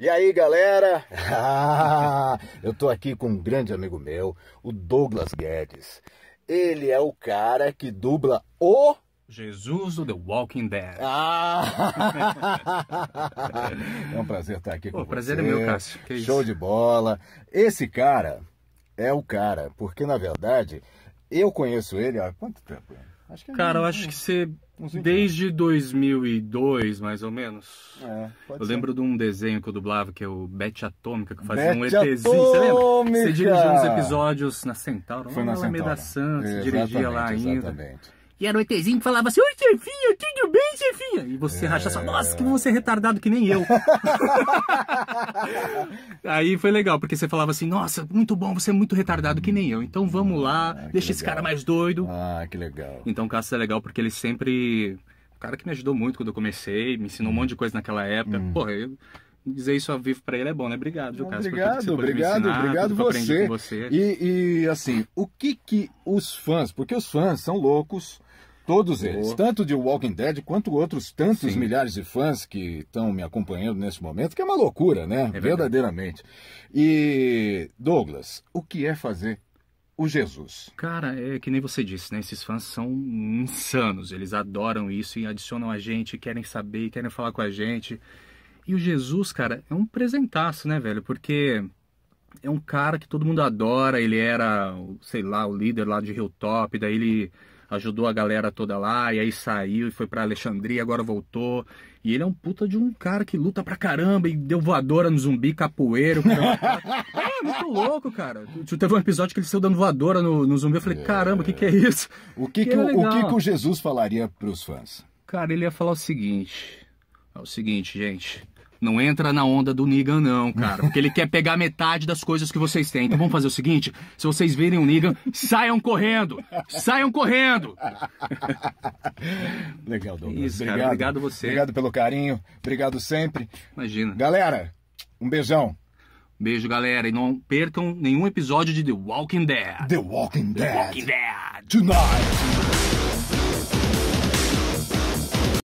E aí, galera? eu tô aqui com um grande amigo meu, o Douglas Guedes. Ele é o cara que dubla o Jesus do The Walking Dead. Ah! é um prazer estar aqui Pô, com prazer é você. Prazer é meu, Cássio. Que Show isso? de bola. Esse cara é o cara, porque na verdade eu conheço ele há quanto tempo? Acho que é Cara, eu acho que você. Desde 2002, mais ou menos. É, eu ser. lembro de um desenho que eu dublava, que é o Bete Atômica, que fazia Bete um ETzinho. Atômica! Você lembra? Você dirigia uns episódios na Centauro, Foi na, na Santos, dirigia lá ainda. Exatamente. E era o ETzinho que falava assim, Oi, chefinho, tudo bem, chefinho? E você é... racha só, nossa, que você é retardado que nem eu. Aí foi legal, porque você falava assim, nossa, muito bom, você é muito retardado que nem eu. Então vamos lá, ah, deixa esse cara mais doido. Ah, que legal. Então o Cassius é legal porque ele sempre... O cara que me ajudou muito quando eu comecei, me ensinou um monte de coisa naquela época. Hum. Porra, eu dizer isso ao vivo para ele é bom, né? Obrigado, viu, Cássio? Obrigado, por, obrigado, ensinar, obrigado você. você. E, e, assim, o que que os fãs, porque os fãs são loucos, todos eles, tanto de Walking Dead quanto outros tantos Sim. milhares de fãs que estão me acompanhando nesse momento, que é uma loucura, né? É Verdadeiramente. E Douglas, o que é fazer o Jesus. Cara, é que nem você disse, né? Esses fãs são insanos. Eles adoram isso e adicionam a gente, querem saber, querem falar com a gente. E o Jesus, cara, é um presentaço, né, velho? Porque é um cara que todo mundo adora, ele era, sei lá, o líder lá de Hilltop, daí ele ajudou a galera toda lá, e aí saiu e foi para Alexandria, agora voltou. E ele é um puta de um cara que luta pra caramba e deu voadora no zumbi, capoeiro. Cara. É, ah, é, muito louco, cara. Teve um episódio que ele saiu dando voadora no, no zumbi. Eu falei, é. caramba, o que, que é isso? O que, que, que o, o que, que o Jesus falaria pros fãs? Cara, ele ia falar o seguinte: é o seguinte, gente. Não entra na onda do Negan, não, cara. Porque ele quer pegar metade das coisas que vocês têm. Então vamos fazer o seguinte: se vocês virem o Negan, saiam correndo! Saiam correndo! Legal, Douglas. Isso, obrigado. Cara, obrigado você. Obrigado pelo carinho. Obrigado sempre. Imagina. Galera, um beijão. Beijo, galera. E não percam nenhum episódio de The Walking Dead. The Walking Dead. The Walking Dead. Tonight.